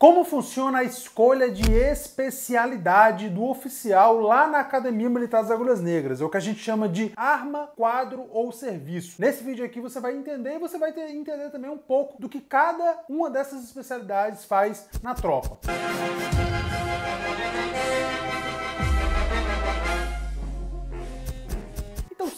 Como funciona a escolha de especialidade do oficial lá na Academia Militar das Agulhas Negras? É o que a gente chama de arma, quadro ou serviço. Nesse vídeo aqui você vai entender e você vai ter, entender também um pouco do que cada uma dessas especialidades faz na tropa. Música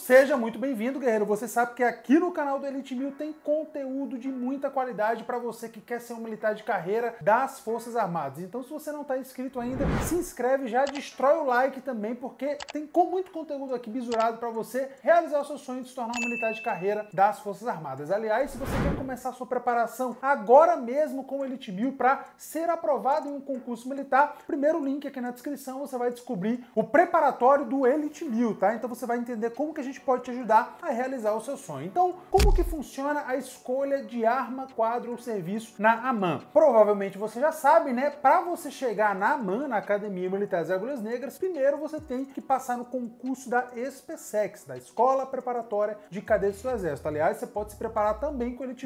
Seja muito bem-vindo, guerreiro. Você sabe que aqui no canal do Elite Mil tem conteúdo de muita qualidade para você que quer ser um militar de carreira das Forças Armadas. Então, se você não está inscrito ainda, se inscreve já, destrói o like também, porque tem muito conteúdo aqui bisurado para você realizar o seu sonho de se tornar um militar de carreira das Forças Armadas. Aliás, se você quer começar a sua preparação agora mesmo com o Elite Mil para ser aprovado em um concurso militar, primeiro link aqui na descrição você vai descobrir o preparatório do Elite Mil, tá? Então você vai entender como que a gente gente pode te ajudar a realizar o seu sonho. Então, como que funciona a escolha de arma, quadro ou serviço na AMAN? Provavelmente você já sabe, né? Para você chegar na AMAN, na Academia Militar das Agulhas Negras, primeiro você tem que passar no concurso da SPSEX, da Escola Preparatória de Cadetes do Exército. Aliás, você pode se preparar também com o Elite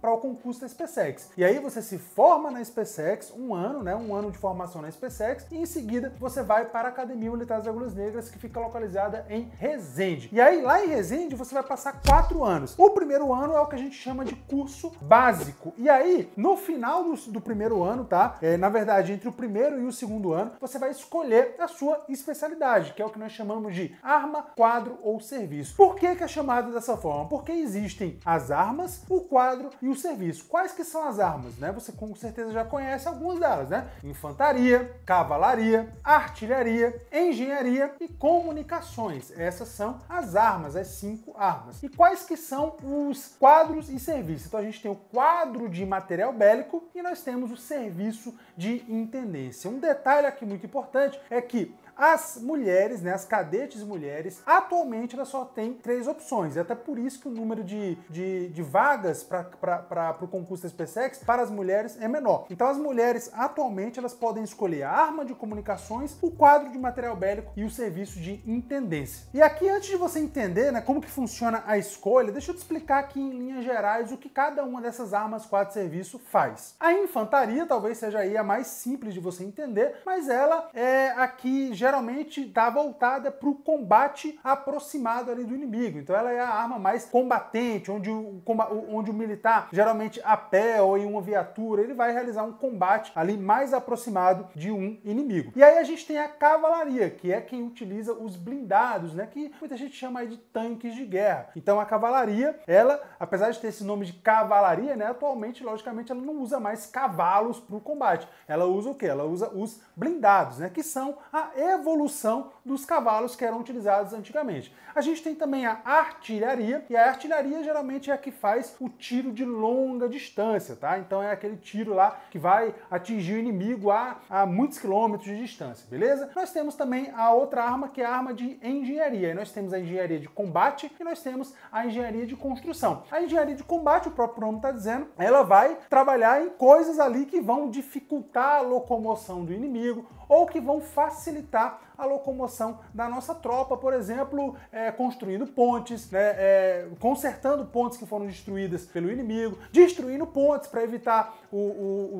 para o concurso da SPSEX. E aí você se forma na SPSEX, um ano, né? Um ano de formação na SPSEX, e em seguida você vai para a Academia Militar das Agulhas Negras, que fica localizada em Resende. E aí aí lá em Resende você vai passar quatro anos. O primeiro ano é o que a gente chama de curso básico. E aí, no final do, do primeiro ano, tá? É, na verdade, entre o primeiro e o segundo ano, você vai escolher a sua especialidade, que é o que nós chamamos de arma, quadro ou serviço. Por que, que é chamado dessa forma? Porque existem as armas, o quadro e o serviço. Quais que são as armas, né? Você com certeza já conhece algumas delas, né? Infantaria, cavalaria, artilharia, engenharia e comunicações. Essas são as armas, é cinco armas. E quais que são os quadros e serviços? Então a gente tem o quadro de material bélico e nós temos o serviço de intendência. Um detalhe aqui muito importante é que as mulheres, né, as cadetes mulheres, atualmente elas só têm três opções. É até por isso que o número de, de, de vagas para o concurso da SpaceX para as mulheres é menor. Então as mulheres atualmente elas podem escolher a arma de comunicações, o quadro de material bélico e o serviço de intendência. E aqui antes de você entender né, como que funciona a escolha, deixa eu te explicar aqui em linhas gerais o que cada uma dessas armas, quadro serviço faz. A infantaria talvez seja aí a mais simples de você entender, mas ela é aqui já geralmente está voltada para o combate aproximado ali do inimigo. Então ela é a arma mais combatente, onde o, onde o militar, geralmente a pé ou em uma viatura, ele vai realizar um combate ali mais aproximado de um inimigo. E aí a gente tem a cavalaria, que é quem utiliza os blindados, né? Que muita gente chama de tanques de guerra. Então a cavalaria, ela, apesar de ter esse nome de cavalaria, né? Atualmente, logicamente, ela não usa mais cavalos para o combate. Ela usa o que? Ela usa os blindados, né? Que são a evolução dos cavalos que eram utilizados antigamente. A gente tem também a artilharia, e a artilharia geralmente é a que faz o tiro de longa distância, tá? Então é aquele tiro lá que vai atingir o inimigo a, a muitos quilômetros de distância, beleza? Nós temos também a outra arma que é a arma de engenharia. E nós temos a engenharia de combate e nós temos a engenharia de construção. A engenharia de combate, o próprio nome está dizendo, ela vai trabalhar em coisas ali que vão dificultar a locomoção do inimigo ou que vão facilitar 자 a locomoção da nossa tropa, por exemplo, é, construindo pontes, né, é, consertando pontes que foram destruídas pelo inimigo, destruindo pontes para evitar o, o,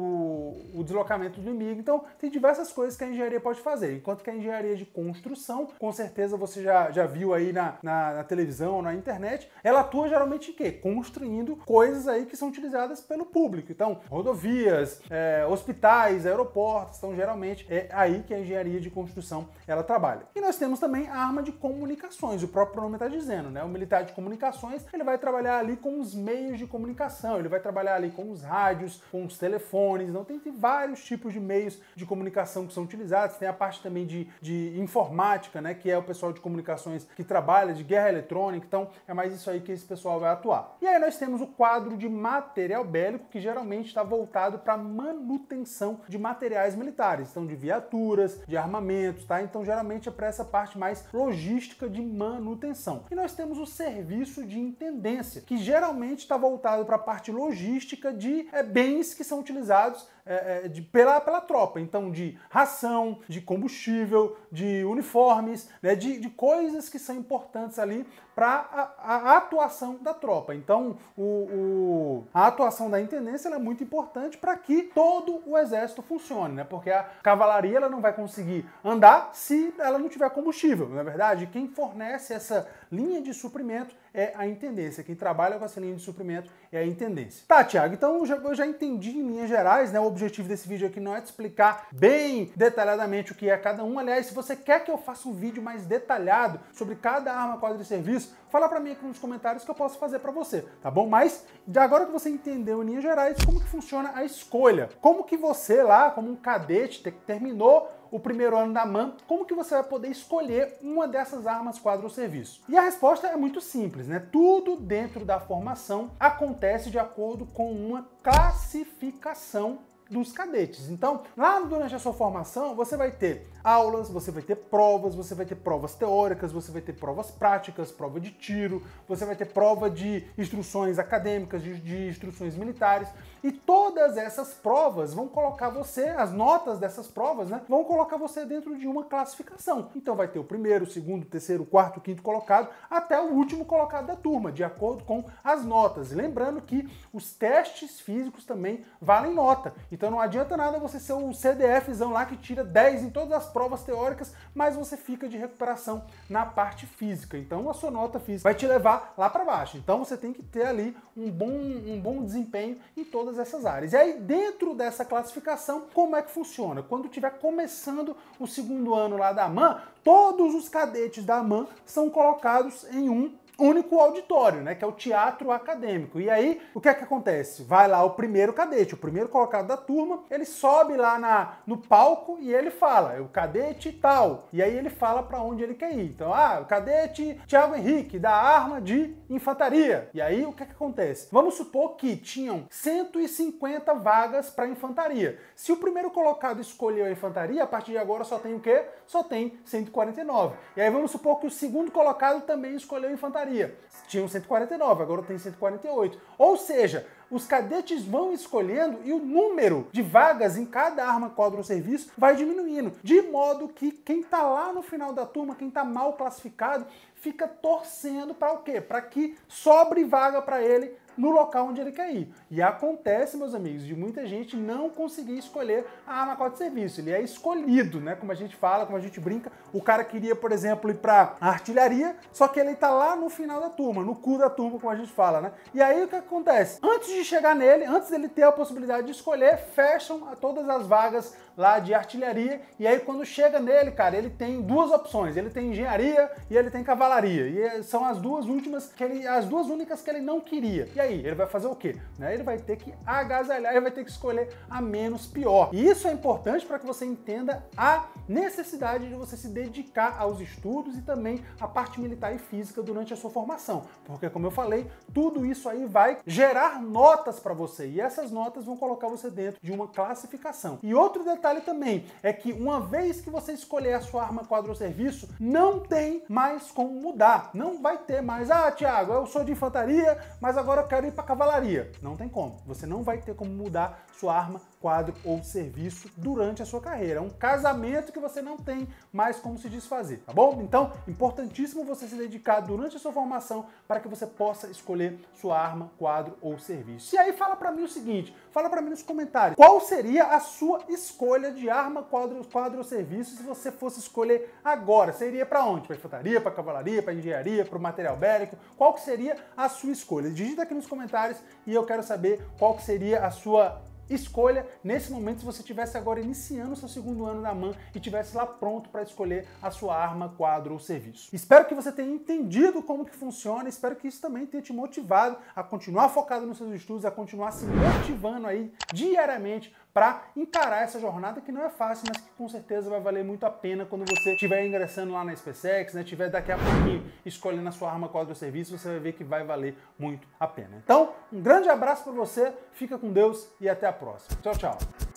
o, o, deslocamento do inimigo. Então, tem diversas coisas que a engenharia pode fazer. Enquanto que a engenharia de construção, com certeza você já, já viu aí na, na, na televisão, na internet, ela atua geralmente em quê? Construindo coisas aí que são utilizadas pelo público. Então, rodovias, é, hospitais, aeroportos, então geralmente é aí que a engenharia de construção ela trabalha. E nós temos também a arma de comunicações, o próprio nome está dizendo, né? O militar de comunicações, ele vai trabalhar ali com os meios de comunicação, ele vai trabalhar ali com os rádios, com os telefones, então tem, tem vários tipos de meios de comunicação que são utilizados, tem a parte também de, de informática, né? Que é o pessoal de comunicações que trabalha, de guerra eletrônica, então é mais isso aí que esse pessoal vai atuar. E aí nós temos o quadro de material bélico, que geralmente está voltado para manutenção de materiais militares, então de viaturas, de armamentos, tá? Então geralmente é para essa parte mais logística de manutenção. E nós temos o serviço de intendência, que geralmente está voltado para a parte logística de é, bens que são utilizados é, é, de, pela, pela tropa. Então, de ração, de combustível, de uniformes, né, de, de coisas que são importantes ali para a, a, atuação da tropa. Então, o, o, a atuação da intendência é muito importante para que todo o exército funcione, né? Porque a cavalaria ela não vai conseguir andar se ela não tiver combustível, na é verdade. Quem fornece essa linha de suprimento é a intendência. Quem trabalha com essa linha de suprimento é a intendência. Tá, Tiago, então eu já, eu já entendi em linhas gerais, né? O objetivo desse vídeo aqui não é te explicar bem detalhadamente o que é cada um. Aliás, se você quer que eu faça um vídeo mais detalhado sobre cada arma, quadro e serviço, fala para mim aqui nos comentários que eu posso fazer para você, tá bom? Mas agora que você entendeu em linhas gerais como que funciona a escolha, como que você lá, como um cadete, terminou o primeiro ano da MAN, como que você vai poder escolher uma dessas armas, quadro ou serviço? E a resposta é muito simples, né? Tudo dentro da formação acontece de acordo com uma classificação dos cadetes. Então, lá durante a sua formação, você vai ter aulas, você vai ter provas, você vai ter provas teóricas, você vai ter provas práticas, prova de tiro, você vai ter prova de instruções acadêmicas, de, de instruções militares, e todas essas provas vão colocar você, as notas dessas provas, né, vão colocar você dentro de uma classificação. Então vai ter o primeiro, o segundo, o terceiro, o quarto, o quinto colocado, até o último colocado da turma, de acordo com as notas. E lembrando que os testes físicos também valem nota. E então não adianta nada você ser um CDFzão lá que tira 10 em todas as provas teóricas, mas você fica de recuperação na parte física. Então a sua nota física vai te levar lá para baixo. Então você tem que ter ali um bom, um bom desempenho em todas essas áreas. E aí dentro dessa classificação, como é que funciona? Quando estiver começando o segundo ano lá da AMAN, todos os cadetes da AMAN são colocados em um único auditório, né? Que é o teatro acadêmico. E aí, o que é que acontece? Vai lá o primeiro cadete, o primeiro colocado da turma, ele sobe lá na, no palco e ele fala, é o cadete tal. E aí ele fala para onde ele quer ir. Então, ah, o cadete Tiago Henrique, da arma de infantaria. E aí, o que é que acontece? Vamos supor que tinham 150 vagas para infantaria. Se o primeiro colocado escolheu a infantaria, a partir de agora só tem o quê? Só tem 149. E aí vamos supor que o segundo colocado também escolheu a infantaria. Tinha Tinham 149, agora tem 148. Ou seja, os cadetes vão escolhendo e o número de vagas em cada arma, quadro serviço vai diminuindo, de modo que quem está lá no final da turma, quem está mal classificado, fica torcendo para o quê? Para que sobre vaga para ele no local onde ele quer ir. E acontece, meus amigos, de muita gente não conseguir escolher a arma de serviço. Ele é escolhido, né? Como a gente fala, como a gente brinca. O cara queria, por exemplo, ir para artilharia, só que ele está lá no final da turma, no cu da turma, como a gente fala, né? E aí o que acontece? Antes de chegar nele, antes dele ter a possibilidade de escolher, fecham todas as vagas lá de artilharia. E aí quando chega nele, cara, ele tem duas opções. Ele tem engenharia e ele tem cavalaria. E são as duas últimas que ele, as duas únicas que ele não queria. E aí aí? Ele vai fazer o quê? Né? Ele vai ter que agasalhar, ele vai ter que escolher a menos pior. E isso é importante para que você entenda a necessidade de você se dedicar aos estudos e também à parte militar e física durante a sua formação. Porque, como eu falei, tudo isso aí vai gerar notas para você e essas notas vão colocar você dentro de uma classificação. E outro detalhe também é que uma vez que você escolher a sua arma, quadro ou serviço, não tem mais como mudar. Não vai ter mais, ah, Tiago, eu sou de infantaria, mas agora quero ir para cavalaria. Não tem como. Você não vai ter como mudar sua arma, quadro ou serviço durante a sua carreira. É um casamento que você não tem mais como se desfazer, tá bom? Então, importantíssimo você se dedicar durante a sua formação para que você possa escolher sua arma, quadro ou serviço. E aí fala para mim o seguinte, fala para mim nos comentários, qual seria a sua escolha de arma, quadro, quadro ou serviço se você fosse escolher agora? Seria para onde? Para infantaria, para cavalaria, para engenharia, para o material bélico? Qual que seria a sua escolha? Digita aqui nos comentários e eu quero saber qual que seria a sua Escolha nesse momento se você tivesse agora iniciando seu segundo ano da MAN e tivesse lá pronto para escolher a sua arma, quadro ou serviço. Espero que você tenha entendido como que funciona, espero que isso também tenha te motivado a continuar focado nos seus estudos, a continuar se motivando aí diariamente para encarar essa jornada que não é fácil, mas que com certeza vai valer muito a pena quando você estiver ingressando lá na SpaceX, né? Tiver daqui a pouquinho escolhendo a sua arma, qual do é serviço, você vai ver que vai valer muito a pena. Então, um grande abraço para você, fica com Deus e até a próxima. Tchau, tchau.